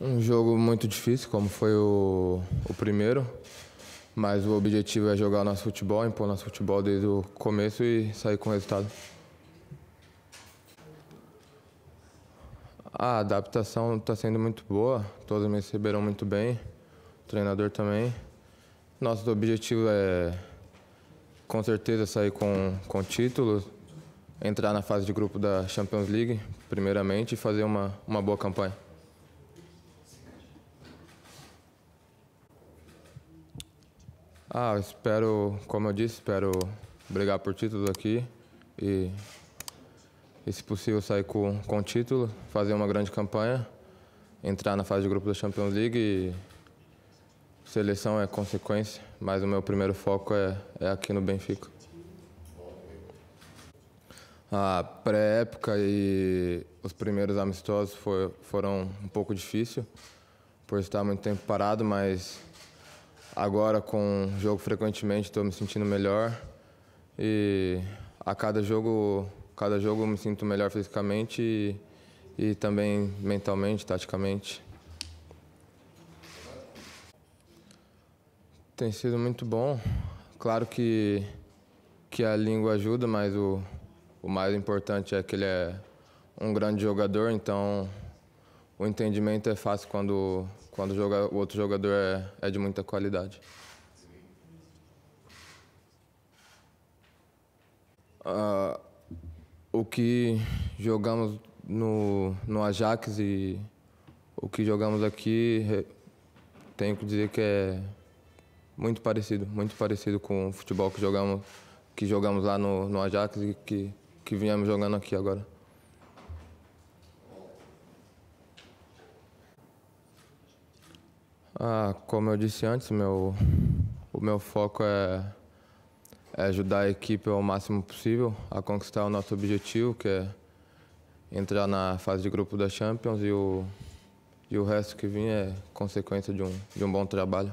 Um jogo muito difícil, como foi o, o primeiro, mas o objetivo é jogar o nosso futebol, impor nosso futebol desde o começo e sair com resultado. A adaptação está sendo muito boa, todos me receberam muito bem, o treinador também. Nosso objetivo é, com certeza, sair com, com títulos, entrar na fase de grupo da Champions League, primeiramente, e fazer uma, uma boa campanha. Ah, espero, como eu disse, espero brigar por títulos aqui e, e se possível, sair com, com título, fazer uma grande campanha, entrar na fase de grupo da Champions League e seleção é consequência, mas o meu primeiro foco é, é aqui no Benfica. A pré-época e os primeiros amistosos foi, foram um pouco difícil, por estar muito tempo parado, mas Agora, com o jogo frequentemente, estou me sentindo melhor. E a cada jogo, cada jogo eu me sinto melhor fisicamente e, e também mentalmente, taticamente. Tem sido muito bom. Claro que, que a língua ajuda, mas o, o mais importante é que ele é um grande jogador, então o entendimento é fácil quando, quando joga, o outro jogador é, é de muita qualidade. Uh, o que jogamos no, no Ajax e o que jogamos aqui, tenho que dizer que é muito parecido, muito parecido com o futebol que jogamos, que jogamos lá no, no Ajax e que, que viemos jogando aqui agora. Ah, como eu disse antes, meu, o meu foco é, é ajudar a equipe ao máximo possível a conquistar o nosso objetivo, que é entrar na fase de grupo da Champions e o, e o resto que vem é consequência de um, de um bom trabalho.